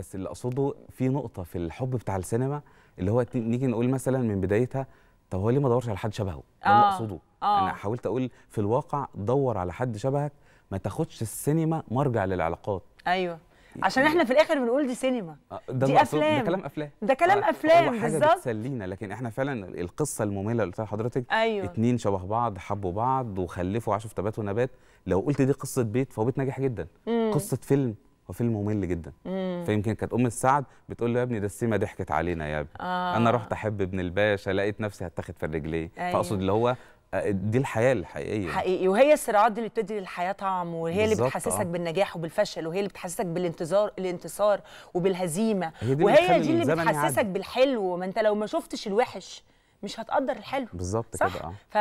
بس اللي اقصده في نقطه في الحب بتاع السينما اللي هو نيجي نقول مثلا من بدايتها طب هو ليه ما دورش على حد شبهه؟ ده آه. اللي اقصده آه. انا حاولت اقول في الواقع دور على حد شبهك ما تاخدش السينما مرجع للعلاقات ايوه يعني عشان احنا في الاخر بنقول دي سينما آه، ده دي افلام ده كلام افلام ده كلام آه، افلام بالظبط حاجه بتسلينا لكن احنا فعلا القصه الممله اللي قلتها لحضرتك أيوة. اتنين شبه بعض حبوا بعض وخلفوا وعاشوا في تبات ونبات لو قلت دي قصه بيت فهو بيت ناجح جدا مم. قصه فيلم وفيلم ممل جدا مم. فيمكن كانت ام السعد بتقول له يا ابني ده السيما ضحكت علينا يا ابني آه. انا رحت احب ابن الباشا لقيت نفسي هتاخد في الرجلين أيوه. فاقصد اللي هو آه، دي الحياه الحقيقيه حقيقي وهي الصراعات دي اللي بتدي للحياه طعم وهي اللي بتحسسك آه. بالنجاح وبالفشل وهي اللي بتحسسك بالانتظار الانتصار وبالهزيمه هي دي وهي دي اللي بتحسسك بالحلو ما انت لو ما شفتش الوحش مش هتقدر الحلو بالظبط كده آه. ف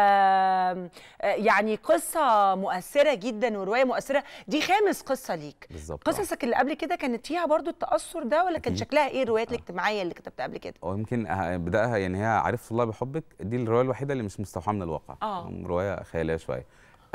يعني قصه مؤثره جدا وروايه مؤثره دي خامس قصه ليك بالظبط آه. قصصك اللي قبل كده كانت فيها برضو التاثر ده ولا كان شكلها ايه الروايات آه. الاجتماعيه اللي كتبتها قبل كده او يمكن بداها يعني هي عرفت الله بحبك دي الروايه الوحيده اللي مش مستوحاه من الواقع آه. روايه خياليه شويه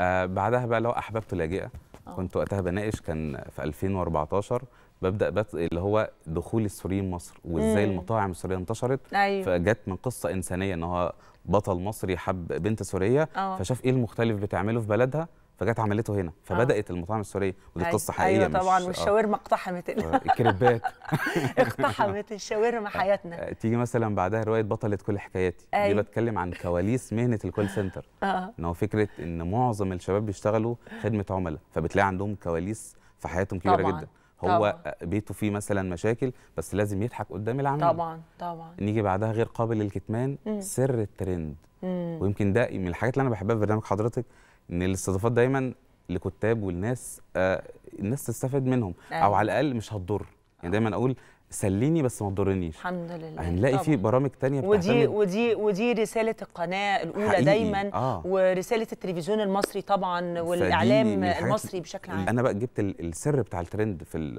آه بعدها بقى لو احببت لاجئه آه. كنت وقتها بناقش كان في 2014 ببدا بات اللي هو دخول السوريين مصر وازاي مم. المطاعم السوريه انتشرت أيوه. فجت من قصه انسانيه ان هو بطل مصري حب بنت سوريه أوه. فشاف ايه المختلف بتعمله في بلدها فجت عملته هنا آه. فبدات أوه. المطاعم السوريه ودي أيوه. قصه أيوه حقيقيه أيوة طبعا آه. والشاورما اقتحمت آه، الكريبات اقتحمت الشاورما حياتنا تيجي مثلا بعدها روايه بطلت كل حكاياتي أيوة. دي بتكلم عن كواليس مهنه الكول سنتر آه. ان هو فكره ان معظم الشباب بيشتغلوا خدمه عملاء فبتلاقي عندهم كواليس في حياتهم كبيره طبعاً. جدا هو طبعا. بيته فيه مثلا مشاكل بس لازم يضحك قدام العميل طبعا طبعا نيجي بعدها غير قابل للكتمان سر الترند مم. ويمكن ده من الحاجات اللي انا بحبها في برنامج حضرتك ان الاستضافات دايما لكتاب والناس آه الناس تستفاد منهم آه. او أيوة. على الاقل مش هتضر يعني دايما اقول سليني بس ما تضرنيش الحمد لله هنلاقي في برامج تانية ودي ودي ودي رساله القناه الاولى حقيقي. دايما آه. ورساله التلفزيون المصري طبعا والاعلام المصري بشكل عام انا بقى جبت السر بتاع الترند في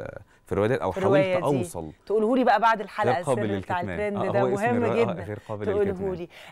في الروايه او في حاولت اوصل تقولهولي بقى بعد الحلقه السر بتاع الترند آه ده مهم آه، جدا تقولهولي